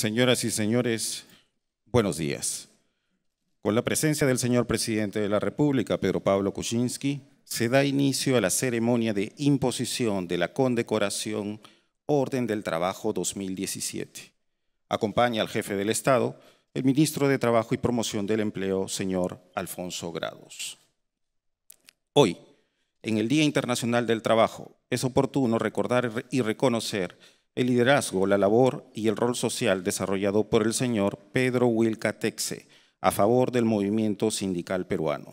Señoras y señores, buenos días. Con la presencia del señor presidente de la República, Pedro Pablo Kuczynski, se da inicio a la ceremonia de imposición de la condecoración Orden del Trabajo 2017. Acompaña al jefe del Estado, el ministro de Trabajo y Promoción del Empleo, señor Alfonso Grados. Hoy, en el Día Internacional del Trabajo, es oportuno recordar y reconocer el liderazgo, la labor y el rol social desarrollado por el señor Pedro Wilca Texe a favor del movimiento sindical peruano.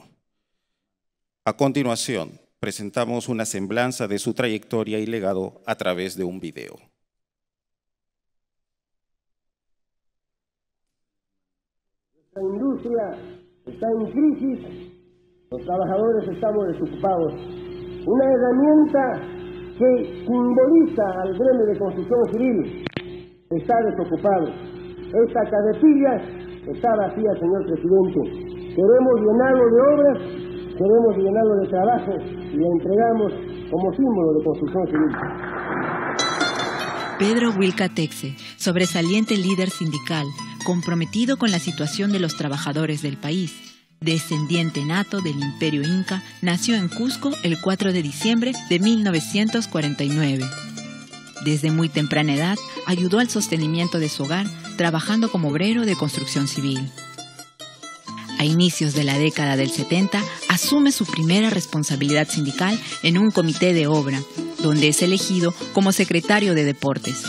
A continuación, presentamos una semblanza de su trayectoria y legado a través de un video. Nuestra industria está en crisis, los trabajadores estamos desocupados. Una herramienta que simboliza al gremio de construcción civil, está desocupado. Esta cabecilla está vacía, señor presidente. Queremos llenarlo de obras, queremos llenarlo de trabajo y lo entregamos como símbolo de construcción civil. Pedro Wilcatexe, sobresaliente líder sindical, comprometido con la situación de los trabajadores del país Descendiente nato del Imperio Inca, nació en Cusco el 4 de diciembre de 1949. Desde muy temprana edad ayudó al sostenimiento de su hogar trabajando como obrero de construcción civil. A inicios de la década del 70 asume su primera responsabilidad sindical en un comité de obra, donde es elegido como secretario de deportes.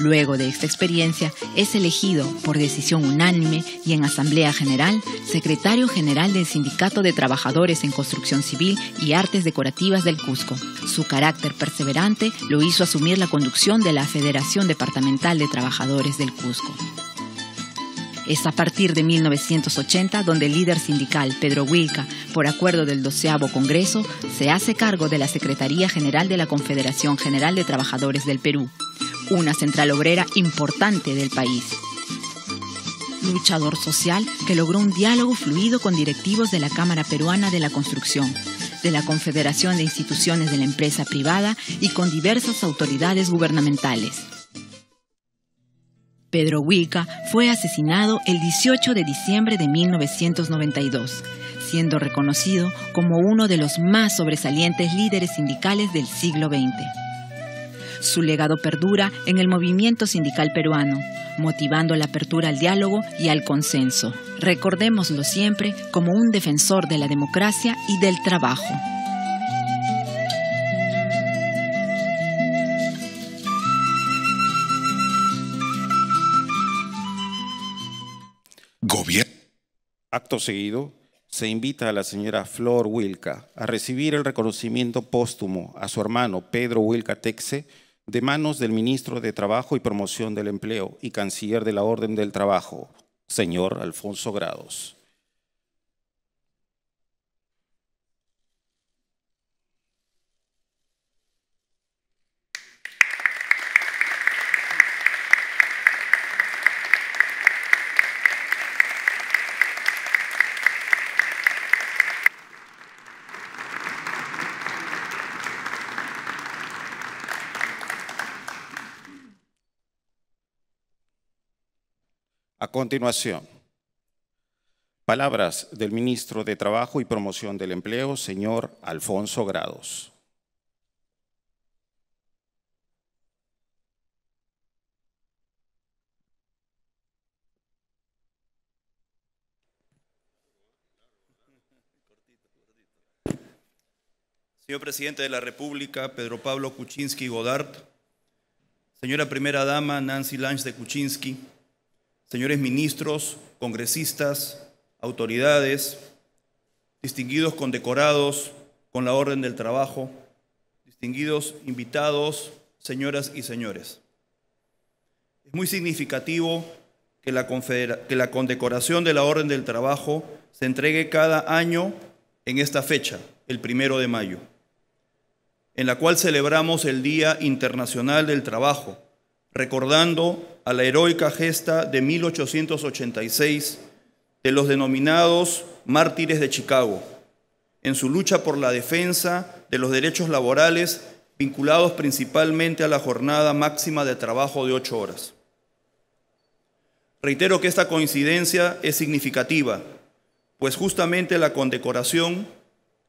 Luego de esta experiencia, es elegido por decisión unánime y en Asamblea General secretario general del Sindicato de Trabajadores en Construcción Civil y Artes Decorativas del Cusco. Su carácter perseverante lo hizo asumir la conducción de la Federación Departamental de Trabajadores del Cusco. Es a partir de 1980 donde el líder sindical Pedro Wilca, por acuerdo del 12 Congreso, se hace cargo de la Secretaría General de la Confederación General de Trabajadores del Perú una central obrera importante del país. Luchador social que logró un diálogo fluido con directivos de la Cámara Peruana de la Construcción, de la Confederación de Instituciones de la Empresa Privada y con diversas autoridades gubernamentales. Pedro Huica fue asesinado el 18 de diciembre de 1992, siendo reconocido como uno de los más sobresalientes líderes sindicales del siglo XX. Su legado perdura en el movimiento sindical peruano, motivando la apertura al diálogo y al consenso. Recordémoslo siempre como un defensor de la democracia y del trabajo. Gobierno. Acto seguido, se invita a la señora Flor Wilca a recibir el reconocimiento póstumo a su hermano Pedro Wilca Texe de manos del ministro de Trabajo y Promoción del Empleo y canciller de la Orden del Trabajo, señor Alfonso Grados. A continuación, palabras del ministro de Trabajo y Promoción del Empleo, señor Alfonso Grados. Señor Presidente de la República, Pedro Pablo Kuczynski Godart, señora Primera Dama Nancy Lange de Kuczynski, señores ministros, congresistas, autoridades, distinguidos condecorados con la Orden del Trabajo, distinguidos invitados, señoras y señores. Es muy significativo que la, condecoración de la Orden del Trabajo se entregue cada año en esta fecha, el primero de mayo, en la cual celebramos el Día Internacional del Trabajo, recordando a la heroica gesta de 1886 de los denominados mártires de Chicago, en su lucha por la defensa de los derechos laborales vinculados principalmente a la jornada máxima de trabajo de ocho horas. Reitero que esta coincidencia es significativa, pues justamente la condecoración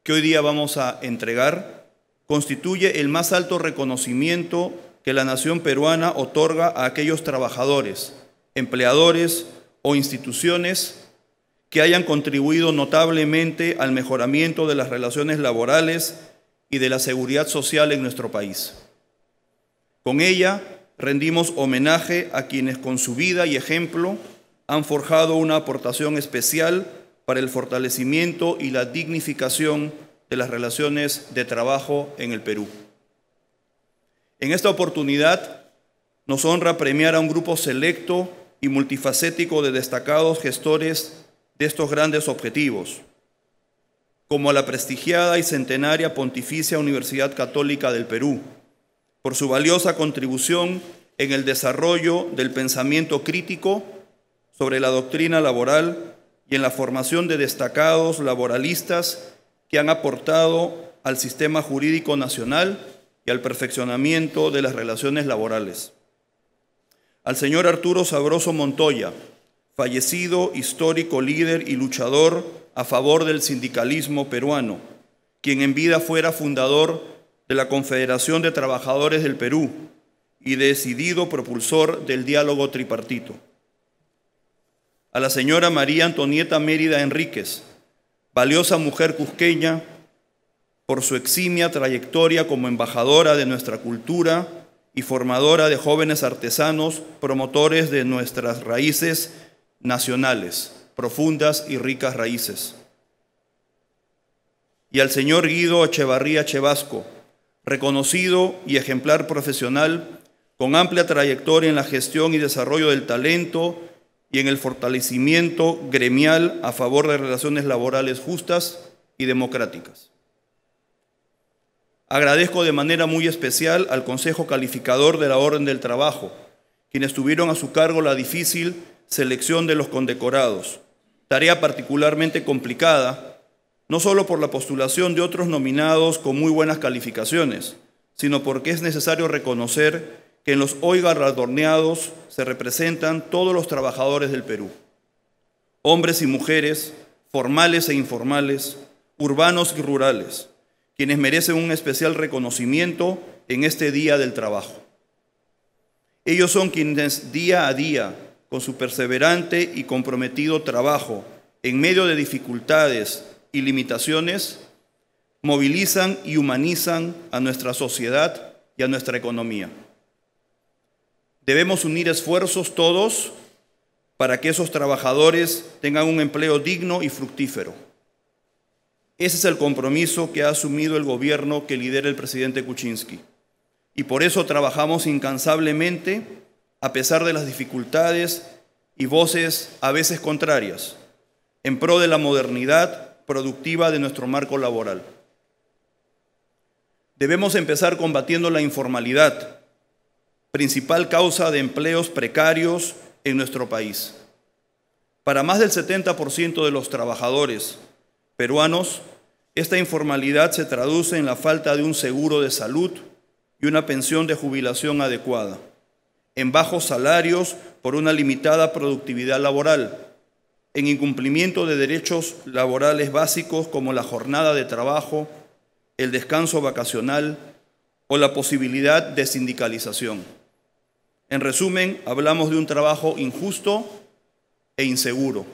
que hoy día vamos a entregar constituye el más alto reconocimiento que la nación peruana otorga a aquellos trabajadores, empleadores o instituciones que hayan contribuido notablemente al mejoramiento de las relaciones laborales y de la seguridad social en nuestro país. Con ella rendimos homenaje a quienes con su vida y ejemplo han forjado una aportación especial para el fortalecimiento y la dignificación de las relaciones de trabajo en el Perú. En esta oportunidad nos honra premiar a un grupo selecto y multifacético de destacados gestores de estos grandes objetivos, como a la prestigiada y centenaria Pontificia Universidad Católica del Perú, por su valiosa contribución en el desarrollo del pensamiento crítico sobre la doctrina laboral y en la formación de destacados laboralistas que han aportado al sistema jurídico nacional al perfeccionamiento de las relaciones laborales. Al señor Arturo Sabroso Montoya, fallecido histórico líder y luchador a favor del sindicalismo peruano, quien en vida fuera fundador de la Confederación de Trabajadores del Perú y decidido propulsor del diálogo tripartito. A la señora María Antonieta Mérida Enríquez, valiosa mujer cusqueña por su eximia trayectoria como embajadora de nuestra cultura y formadora de jóvenes artesanos, promotores de nuestras raíces nacionales, profundas y ricas raíces. Y al señor Guido Echevarría Chevasco, reconocido y ejemplar profesional, con amplia trayectoria en la gestión y desarrollo del talento y en el fortalecimiento gremial a favor de relaciones laborales justas y democráticas. Agradezco de manera muy especial al Consejo Calificador de la Orden del Trabajo, quienes tuvieron a su cargo la difícil selección de los condecorados, tarea particularmente complicada, no solo por la postulación de otros nominados con muy buenas calificaciones, sino porque es necesario reconocer que en los hoy se representan todos los trabajadores del Perú, hombres y mujeres, formales e informales, urbanos y rurales, quienes merecen un especial reconocimiento en este día del trabajo. Ellos son quienes día a día, con su perseverante y comprometido trabajo, en medio de dificultades y limitaciones, movilizan y humanizan a nuestra sociedad y a nuestra economía. Debemos unir esfuerzos todos para que esos trabajadores tengan un empleo digno y fructífero. Ese es el compromiso que ha asumido el gobierno que lidera el presidente Kuczynski. Y por eso trabajamos incansablemente a pesar de las dificultades y voces a veces contrarias, en pro de la modernidad productiva de nuestro marco laboral. Debemos empezar combatiendo la informalidad, principal causa de empleos precarios en nuestro país. Para más del 70% de los trabajadores peruanos, esta informalidad se traduce en la falta de un seguro de salud y una pensión de jubilación adecuada, en bajos salarios por una limitada productividad laboral, en incumplimiento de derechos laborales básicos como la jornada de trabajo, el descanso vacacional o la posibilidad de sindicalización. En resumen, hablamos de un trabajo injusto e inseguro.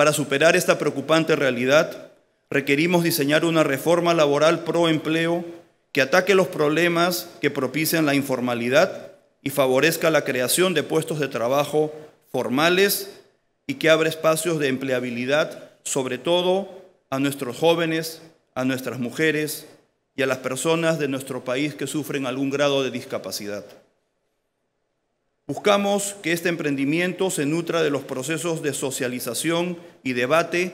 Para superar esta preocupante realidad, requerimos diseñar una reforma laboral pro empleo que ataque los problemas que propician la informalidad y favorezca la creación de puestos de trabajo formales y que abra espacios de empleabilidad, sobre todo a nuestros jóvenes, a nuestras mujeres y a las personas de nuestro país que sufren algún grado de discapacidad. Buscamos que este emprendimiento se nutra de los procesos de socialización y debate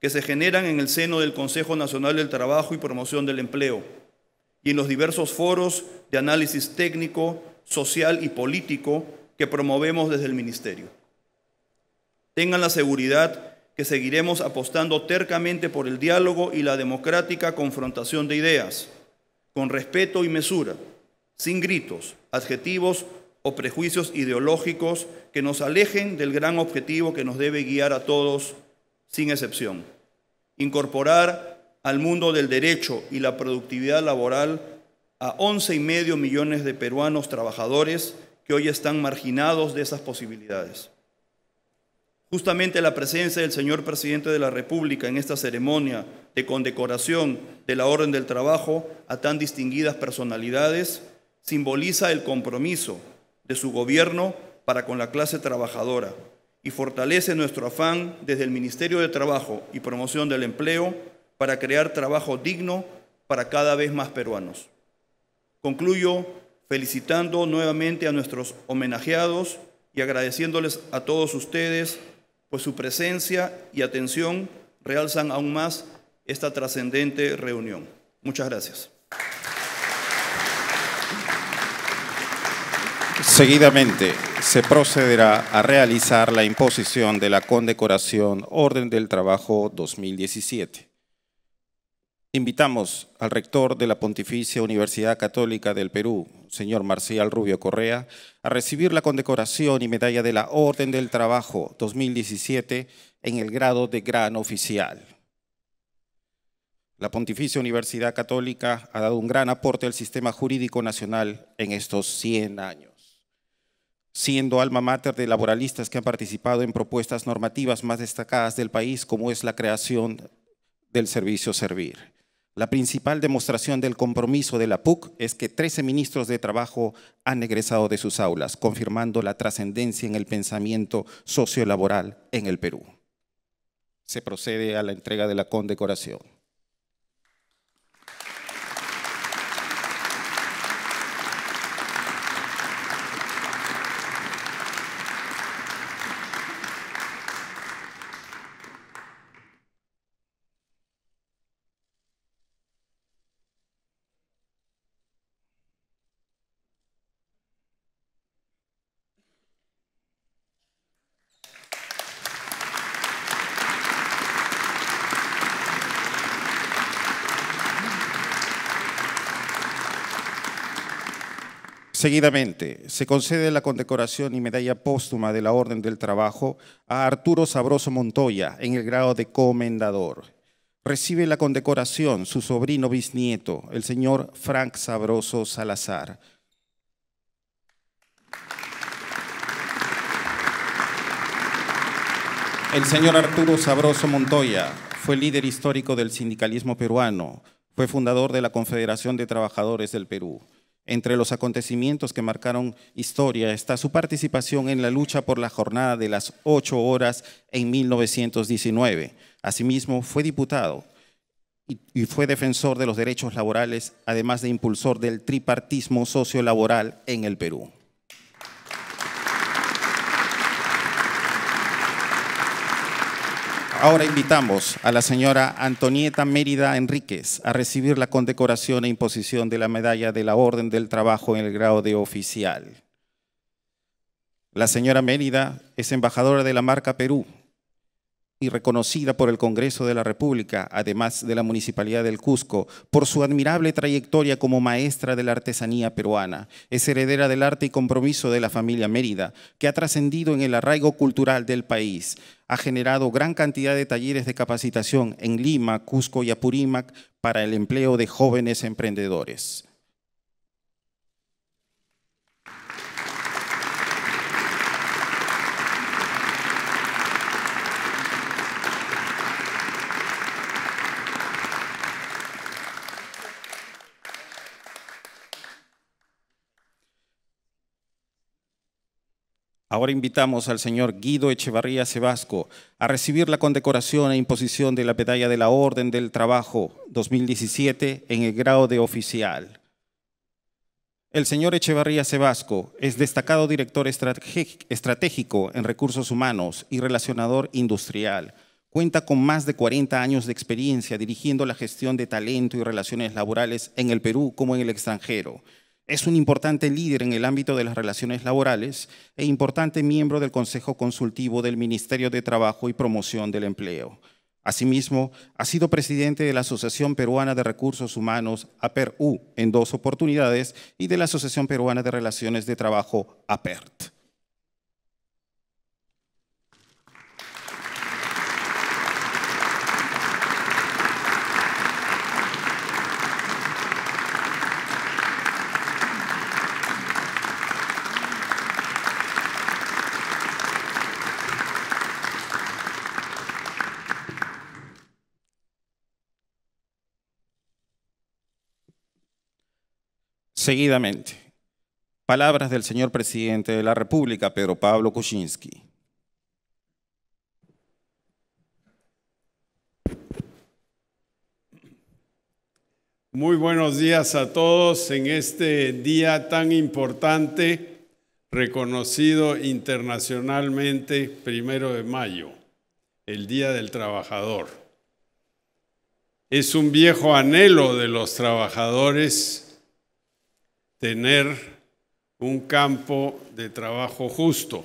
que se generan en el seno del Consejo Nacional del Trabajo y Promoción del Empleo y en los diversos foros de análisis técnico, social y político que promovemos desde el Ministerio. Tengan la seguridad que seguiremos apostando tercamente por el diálogo y la democrática confrontación de ideas, con respeto y mesura, sin gritos, adjetivos o prejuicios ideológicos que nos alejen del gran objetivo que nos debe guiar a todos, sin excepción. Incorporar al mundo del derecho y la productividad laboral a once y medio millones de peruanos trabajadores que hoy están marginados de esas posibilidades. Justamente la presencia del señor presidente de la República en esta ceremonia de condecoración de la Orden del Trabajo a tan distinguidas personalidades simboliza el compromiso de su gobierno para con la clase trabajadora y fortalece nuestro afán desde el Ministerio de Trabajo y Promoción del Empleo para crear trabajo digno para cada vez más peruanos. Concluyo felicitando nuevamente a nuestros homenajeados y agradeciéndoles a todos ustedes, pues su presencia y atención realzan aún más esta trascendente reunión. Muchas gracias. Seguidamente, se procederá a realizar la imposición de la condecoración Orden del Trabajo 2017. Invitamos al rector de la Pontificia Universidad Católica del Perú, señor Marcial Rubio Correa, a recibir la condecoración y medalla de la Orden del Trabajo 2017 en el grado de Gran Oficial. La Pontificia Universidad Católica ha dado un gran aporte al sistema jurídico nacional en estos 100 años siendo alma mater de laboralistas que han participado en propuestas normativas más destacadas del país, como es la creación del servicio Servir. La principal demostración del compromiso de la PUC es que 13 ministros de Trabajo han egresado de sus aulas, confirmando la trascendencia en el pensamiento sociolaboral en el Perú. Se procede a la entrega de la condecoración. Seguidamente, se concede la condecoración y medalla póstuma de la Orden del Trabajo a Arturo Sabroso Montoya en el grado de comendador. Recibe la condecoración su sobrino bisnieto, el señor Frank Sabroso Salazar. El señor Arturo Sabroso Montoya fue líder histórico del sindicalismo peruano, fue fundador de la Confederación de Trabajadores del Perú. Entre los acontecimientos que marcaron historia está su participación en la lucha por la jornada de las ocho horas en 1919. Asimismo, fue diputado y fue defensor de los derechos laborales, además de impulsor del tripartismo sociolaboral en el Perú. Ahora invitamos a la señora Antonieta Mérida Enríquez a recibir la condecoración e imposición de la medalla de la Orden del Trabajo en el grado de oficial. La señora Mérida es embajadora de la marca Perú y reconocida por el Congreso de la República, además de la Municipalidad del Cusco, por su admirable trayectoria como maestra de la artesanía peruana. Es heredera del arte y compromiso de la familia Mérida, que ha trascendido en el arraigo cultural del país. Ha generado gran cantidad de talleres de capacitación en Lima, Cusco y Apurímac para el empleo de jóvenes emprendedores. Ahora invitamos al señor Guido Echevarría Sebasco a recibir la condecoración e imposición de la Medalla de la Orden del Trabajo 2017 en el grado de oficial. El señor Echevarría Sebasco es destacado director estratégico en recursos humanos y relacionador industrial. Cuenta con más de 40 años de experiencia dirigiendo la gestión de talento y relaciones laborales en el Perú como en el extranjero. Es un importante líder en el ámbito de las relaciones laborales e importante miembro del Consejo Consultivo del Ministerio de Trabajo y Promoción del Empleo. Asimismo, ha sido presidente de la Asociación Peruana de Recursos Humanos, APERU, en dos oportunidades y de la Asociación Peruana de Relaciones de Trabajo, APERT. Seguidamente, palabras del señor presidente de la República, Pedro Pablo Kuczynski. Muy buenos días a todos en este día tan importante, reconocido internacionalmente, primero de mayo, el Día del Trabajador. Es un viejo anhelo de los trabajadores tener un campo de trabajo justo,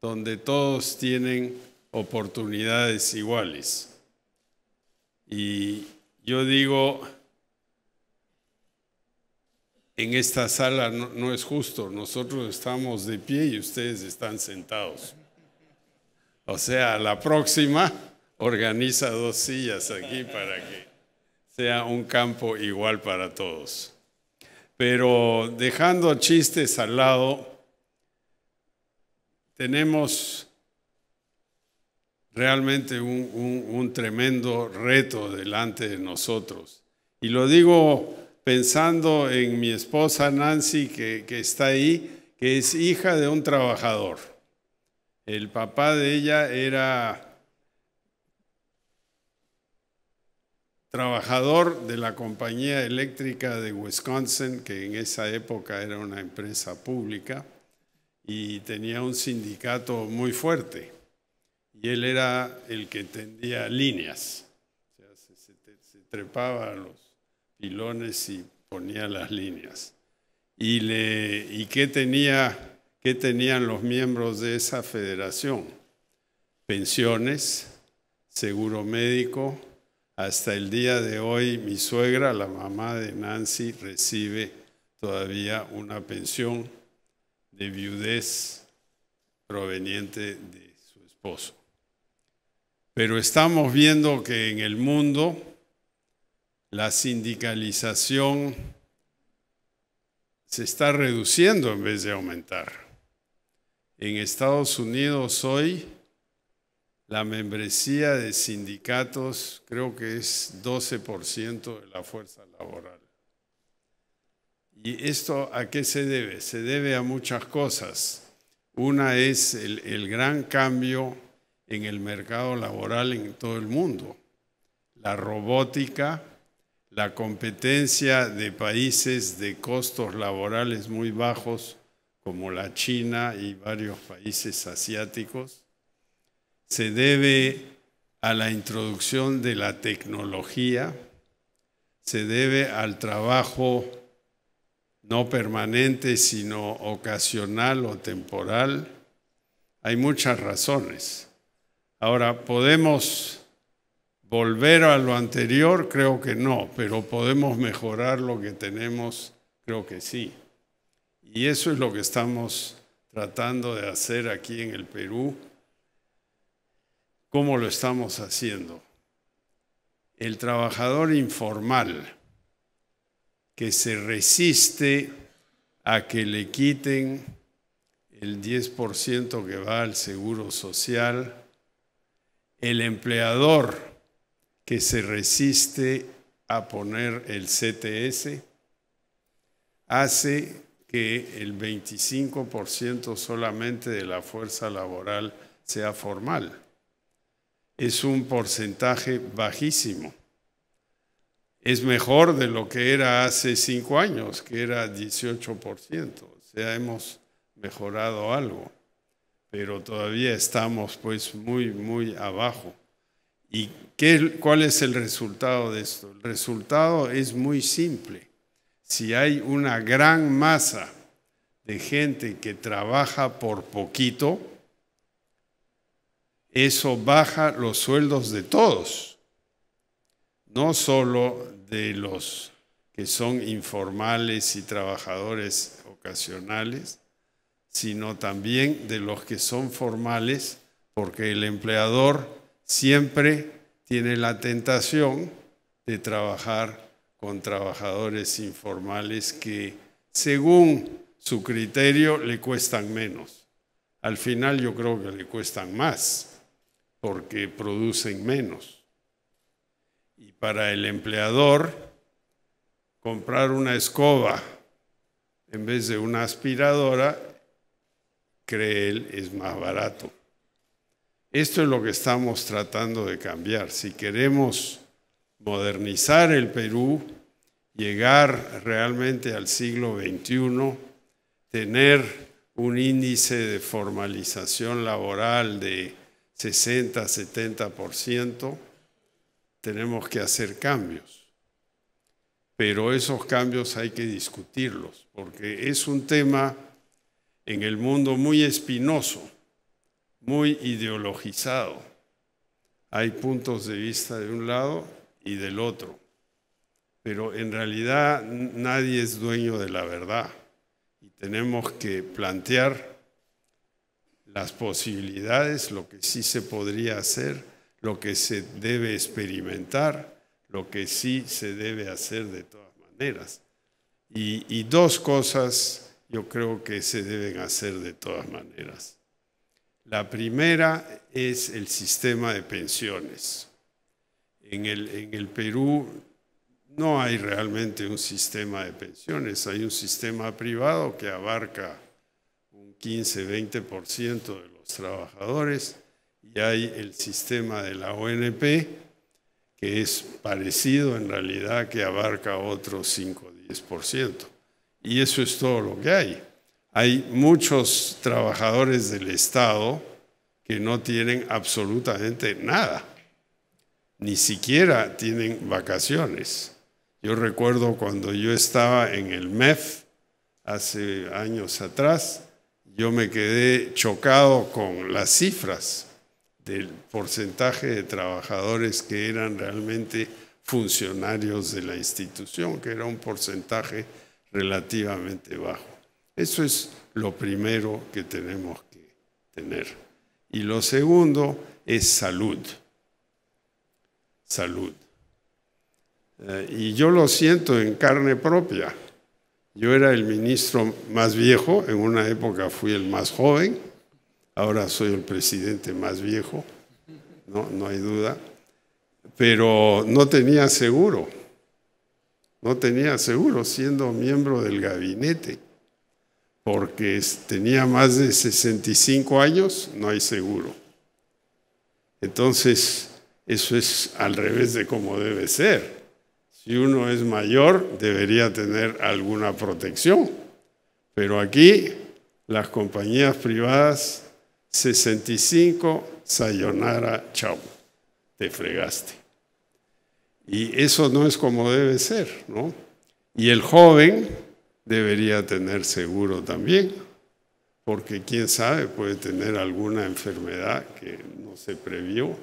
donde todos tienen oportunidades iguales. Y yo digo, en esta sala no, es justo, nosotros estamos de pie y ustedes están sentados. O sea, la próxima organiza dos sillas aquí para que sea un campo igual para todos. Pero dejando chistes al lado, tenemos realmente un, tremendo reto delante de nosotros. Y lo digo pensando en mi esposa Nancy, que está ahí, que es hija de un trabajador. El papá de ella era trabajador de la compañía eléctrica de Wisconsin, que en esa época era una empresa pública y tenía un sindicato muy fuerte. Y él era el que tendía líneas, se, trepaba a los pilones y ponía las líneas. ¿Y, y qué, tenía, qué tenían los miembros de esa federación? Pensiones, seguro médico, hasta el día de hoy mi suegra, la mamá de Nancy, recibe todavía una pensión de viudez proveniente de su esposo. Pero estamos viendo que en el mundo la sindicalización se está reduciendo en vez de aumentar. En Estados Unidos hoy la membresía de sindicatos creo que es 12% de la fuerza laboral. ¿Y esto a qué se debe? Se debe a muchas cosas. Una es el, gran cambio en el mercado laboral en todo el mundo. La robótica, la competencia de países de costos laborales muy bajos como la China y varios países asiáticos, se debe a la introducción de la tecnología, se debe al trabajo no permanente, sino ocasional o temporal. Hay muchas razones. Ahora, ¿podemos volver a lo anterior? Creo que no, pero podemos mejorar lo que tenemos, creo que sí. Y eso es lo que estamos tratando de hacer aquí en el Perú cómo lo estamos haciendo. El trabajador informal que se resiste a que le quiten el 10% que va al seguro social, el empleador que se resiste a poner el CTS, hace que el 25% solamente de la fuerza laboral sea formal es un porcentaje bajísimo. Es mejor de lo que era hace cinco años, que era 18%. O sea, hemos mejorado algo, pero todavía estamos pues muy, muy abajo. ¿Y qué, cuál es el resultado de esto? El resultado es muy simple. Si hay una gran masa de gente que trabaja por poquito, eso baja los sueldos de todos, no solo de los que son informales y trabajadores ocasionales, sino también de los que son formales, porque el empleador siempre tiene la tentación de trabajar con trabajadores informales que, según su criterio, le cuestan menos. Al final yo creo que le cuestan más porque producen menos. Y para el empleador, comprar una escoba en vez de una aspiradora, cree él, es más barato. Esto es lo que estamos tratando de cambiar. Si queremos modernizar el Perú, llegar realmente al siglo XXI, tener un índice de formalización laboral de 60, 70%, tenemos que hacer cambios. Pero esos cambios hay que discutirlos, porque es un tema en el mundo muy espinoso, muy ideologizado. Hay puntos de vista de un lado y del otro, pero en realidad nadie es dueño de la verdad y tenemos que plantear las posibilidades, lo que sí se podría hacer, lo que se debe experimentar, lo que sí se debe hacer de todas maneras. Y, dos cosas yo creo que se deben hacer de todas maneras. La primera es el sistema de pensiones. En el, en el Perú no hay realmente un sistema de pensiones, hay un sistema privado que abarca 15-20% de los trabajadores y hay el sistema de la ONP que es parecido en realidad que abarca otros 5-10%. Y eso es todo lo que hay. Hay muchos trabajadores del Estado que no tienen absolutamente nada, ni siquiera tienen vacaciones. Yo recuerdo cuando yo estaba en el MEF hace años atrás, yo me quedé chocado con las cifras del porcentaje de trabajadores que eran realmente funcionarios de la institución, que era un porcentaje relativamente bajo. Eso es lo primero que tenemos que tener. Y lo segundo es salud. Salud. Eh, y yo lo siento en carne propia yo era el ministro más viejo, en una época fui el más joven, ahora soy el presidente más viejo, no, no hay duda, pero no tenía seguro, no tenía seguro siendo miembro del gabinete, porque tenía más de 65 años, no hay seguro. Entonces, eso es al revés de cómo debe ser. Si uno es mayor, debería tener alguna protección. Pero aquí las compañías privadas, 65, sayonara, chao, te fregaste. Y eso no es como debe ser, ¿no? Y el joven debería tener seguro también, porque quién sabe, puede tener alguna enfermedad que no se previó.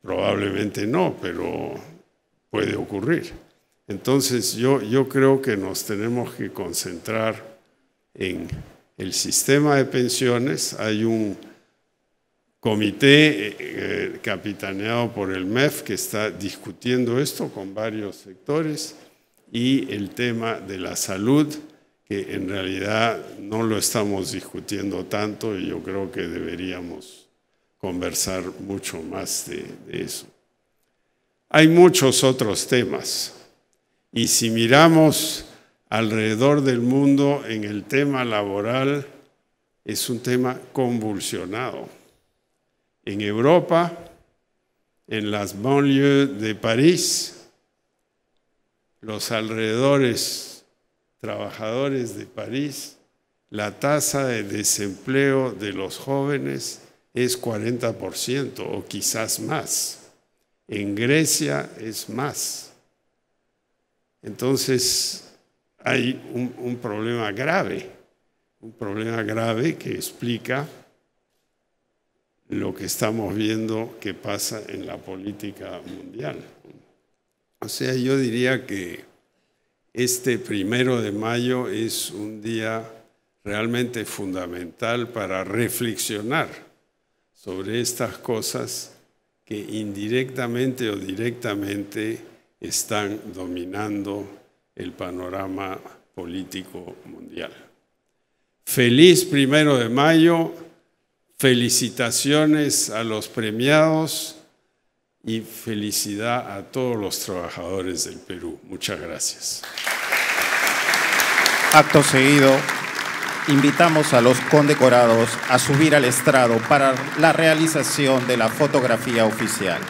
Probablemente no, pero puede ocurrir. Entonces yo, yo creo que nos tenemos que concentrar en el sistema de pensiones. Hay un comité eh, eh, capitaneado por el MEF que está discutiendo esto con varios sectores y el tema de la salud, que en realidad no lo estamos discutiendo tanto y yo creo que deberíamos conversar mucho más de eso hay muchos otros temas. Y si miramos alrededor del mundo en el tema laboral, es un tema convulsionado. En Europa, en las banlieues de París, los alrededores trabajadores de París, la tasa de desempleo de los jóvenes es 40% o quizás más. En Grecia es más. Entonces hay un, problema grave, un problema grave que explica lo que estamos viendo que pasa en la política mundial. O sea, yo diría que este primero de mayo es un día realmente fundamental para reflexionar sobre estas cosas que indirectamente o directamente están dominando el panorama político mundial. Feliz primero de mayo, felicitaciones a los premiados y felicidad a todos los trabajadores del Perú. Muchas gracias. Acto seguido, invitamos a los condecorados a subir al estrado para la realización de la fotografía oficial.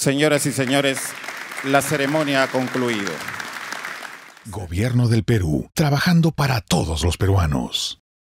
Señoras y señores, la ceremonia ha concluido. Gobierno del Perú, trabajando para todos los peruanos.